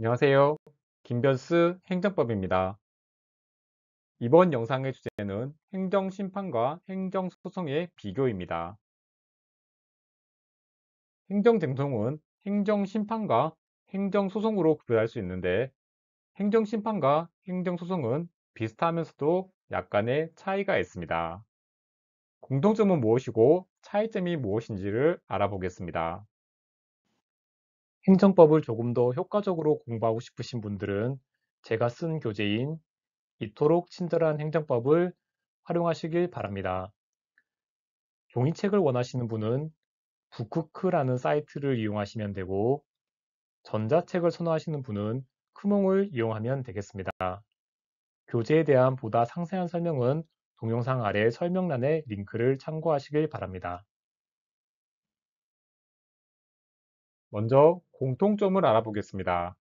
안녕하세요. 김변스 행정법입니다. 이번 영상의 주제는 행정심판과 행정소송의 비교입니다. 행정쟁송은 행정심판과 행정소송으로 구별할 수 있는데 행정심판과 행정소송은 비슷하면서도 약간의 차이가 있습니다. 공통점은 무엇이고 차이점이 무엇인지를 알아보겠습니다. 행정법을 조금 더 효과적으로 공부하고 싶으신 분들은 제가 쓴 교재인 이토록 친절한 행정법을 활용하시길 바랍니다. 종이책을 원하시는 분은 북크크라는 사이트를 이용하시면 되고 전자책을 선호하시는 분은 크몽을 이용하면 되겠습니다. 교재에 대한 보다 상세한 설명은 동영상 아래 설명란에 링크를 참고하시길 바랍니다. 먼저 공통점을 알아보겠습니다.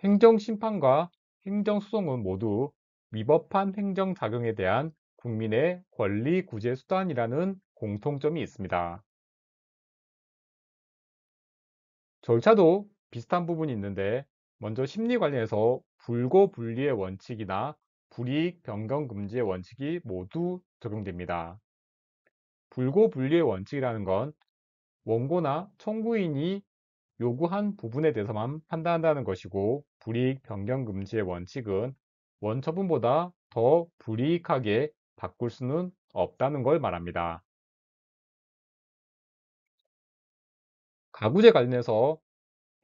행정심판과 행정소송은 모두 위법한 행정작용에 대한 국민의 권리 구제 수단이라는 공통점이 있습니다. 절차도 비슷한 부분이 있는데 먼저 심리 관련해서 불고 불리의 원칙이나 불이익 변경 금지의 원칙이 모두 적용됩니다. 불고 불리의 원칙이라는 건 원고나 청구인이 요구한 부분에 대해서만 판단한다는 것이고 불이익 변경 금지의 원칙은 원처분보다 더 불이익하게 바꿀 수는 없다는 걸 말합니다. 가구제 관련해서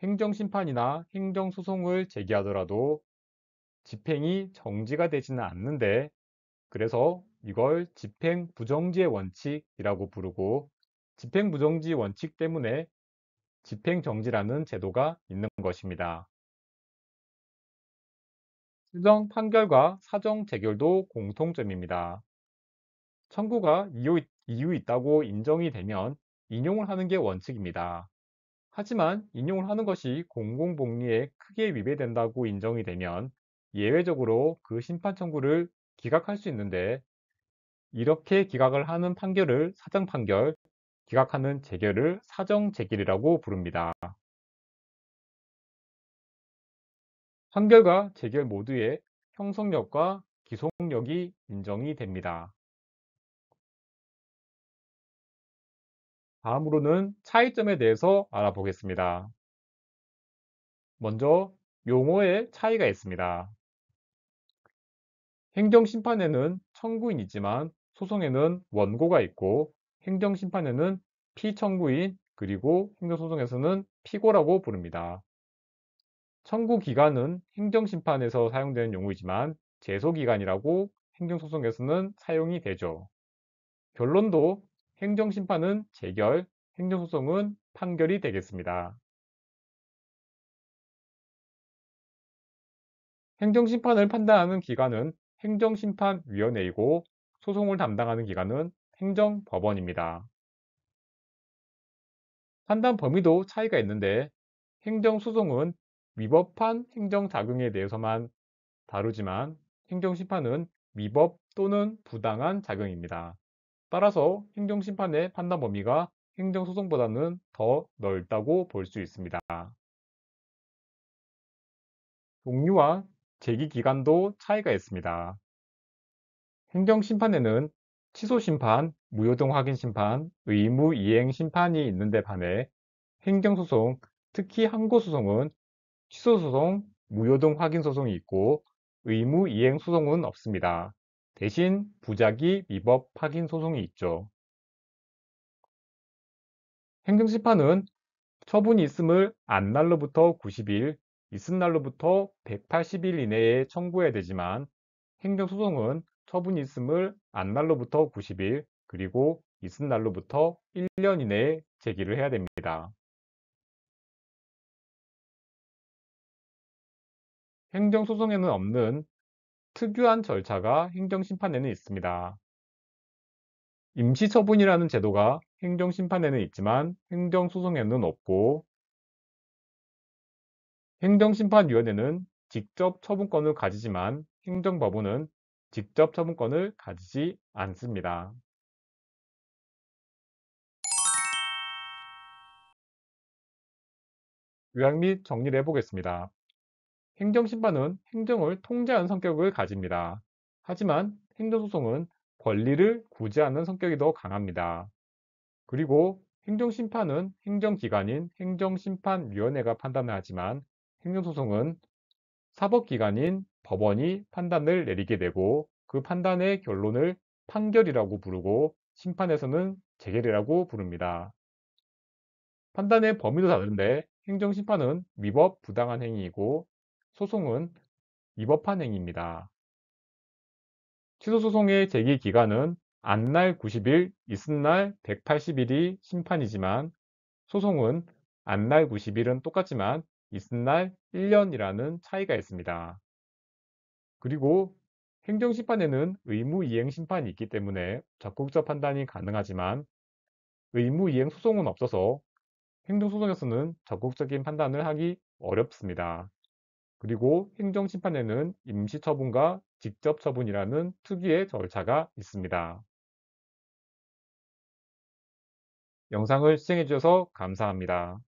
행정심판이나 행정소송을 제기하더라도 집행이 정지가 되지는 않는데 그래서 이걸 집행 부정지의 원칙이라고 부르고 집행부정지 원칙 때문에 집행정지라는 제도가 있는 것입니다. 수정 판결과 사정 재결도 공통점입니다. 청구가 이유, 이유 있다고 인정이 되면 인용을 하는 게 원칙입니다. 하지만 인용을 하는 것이 공공복리에 크게 위배된다고 인정이 되면 예외적으로 그 심판 청구를 기각할 수 있는데 이렇게 기각을 하는 판결을 사정 판결, 기각하는 재결을 사정 재결이라고 부릅니다. 판결과 재결 모두의 형성력과 기속력이 인정이 됩니다. 다음으로는 차이점에 대해서 알아보겠습니다. 먼저 용어의 차이가 있습니다. 행정심판에는 청구인이지만 소송에는 원고가 있고 행정심판에는 피청구인 그리고 행정소송에서는 피고라고 부릅니다. 청구 기간은 행정심판에서 사용되는 용어이지만 제소기간이라고 행정소송에서는 사용이 되죠. 결론도 행정심판은 재결, 행정소송은 판결이 되겠습니다. 행정심판을 판단하는 기관은 행정심판위원회이고 소송을 담당하는 기관은 행정법원입니다. 판단 범위도 차이가 있는데 행정소송은 위법한 행정작용에 대해서만 다루지만 행정심판은 위법 또는 부당한 작용입니다. 따라서 행정심판의 판단 범위가 행정소송보다는 더 넓다고 볼 수 있습니다. 종류와 제기기간도 차이가 있습니다. 행정심판에는 취소 심판, 무효등 확인 심판, 의무 이행 심판이 있는데 반해 행정소송, 특히 항고소송은 취소소송, 무효등 확인소송이 있고 의무 이행 소송은 없습니다. 대신 부작위 위법 확인 소송이 있죠. 행정심판은 처분이 있음을 안 날로부터 90일, 있은 날로부터 180일 이내에 청구해야 되지만 행정소송은 처분 있음을 안 날로부터 90일 그리고 있은 날로부터 1년 이내에 제기를 해야 됩니다. 행정소송에는 없는 특유한 절차가 행정심판에는 있습니다. 임시처분이라는 제도가 행정심판에는 있지만 행정소송에는 없고 행정심판위원회는 직접 처분권을 가지지만 행정법원은 직접 처분권을 가지지 않습니다. 요약 및 정리를 해보겠습니다. 행정심판은 행정을 통제하는 성격을 가집니다. 하지만 행정소송은 권리를 구제하는 성격이 더 강합니다. 그리고 행정심판은 행정기관인 행정심판위원회가 판단을 하지만 행정소송은 사법기관인 법원이 판단을 내리게 되고 그 판단의 결론을 판결이라고 부르고 심판에서는 재결이라고 부릅니다. 판단의 범위도 다른데 행정심판은 위법 부당한 행위이고 소송은 위법한 행위입니다. 취소소송의 제기기간은 안날 90일, 있은날 180일이 심판이지만 소송은 안날 90일은 똑같지만 있은날 1년이라는 차이가 있습니다. 그리고 행정심판에는 의무이행심판이 있기 때문에 적극적 판단이 가능하지만 의무이행 소송은 없어서 행정소송에서는 적극적인 판단을 하기 어렵습니다. 그리고 행정심판에는 임시처분과 직접처분이라는 특유의 절차가 있습니다. 영상을 시청해주셔서 감사합니다.